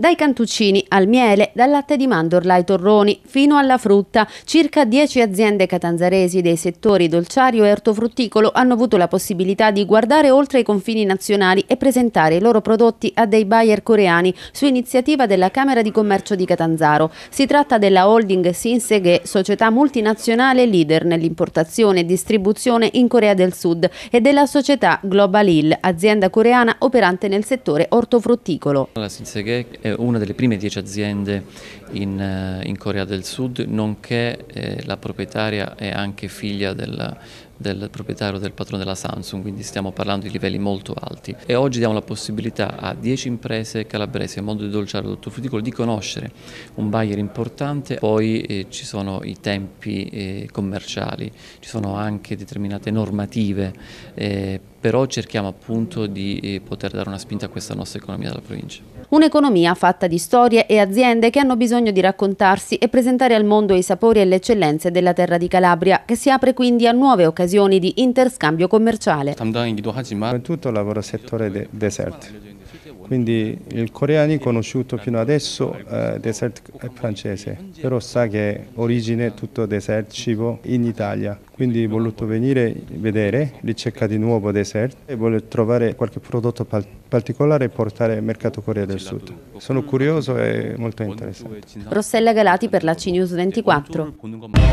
Dai cantuccini al miele, dal latte di mandorla ai torroni, fino alla frutta, circa 10 aziende catanzaresi dei settori dolciario e ortofrutticolo hanno avuto la possibilità di guardare oltre i confini nazionali e presentare i loro prodotti a dei buyer coreani su iniziativa della Camera di Commercio di Catanzaro. Si tratta della holding Sinseghe, società multinazionale leader nell'importazione e distribuzione in Corea del Sud, e della società Global Hill, azienda coreana operante nel settore ortofrutticolo. La una delle prime dieci aziende in, eh, in Corea del Sud, nonché eh, la proprietaria è anche figlia della del proprietario del patrono della Samsung, quindi stiamo parlando di livelli molto alti. E oggi diamo la possibilità a 10 imprese calabresi a modo di dolciare prodotto Fruticolo di conoscere un buyer importante, poi eh, ci sono i tempi eh, commerciali, ci sono anche determinate normative, eh, però cerchiamo appunto di eh, poter dare una spinta a questa nostra economia della provincia. Un'economia fatta di storie e aziende che hanno bisogno di raccontarsi e presentare al mondo i sapori e le eccellenze della terra di Calabria, che si apre quindi a nuove occasioni occasioni di interscambio commerciale. Come tutto lavoro settore de deserto. Quindi il coreano conosciuto fino adesso eh, desert francese, però sa che origine tutto desert cibo in Italia. Quindi ho voluto venire a vedere, ricerca di nuovo desert e voglio trovare qualche prodotto particolare e portare al mercato Corea del Sud. Sono curioso e molto interessante. Rossella Galati per la CNews 24.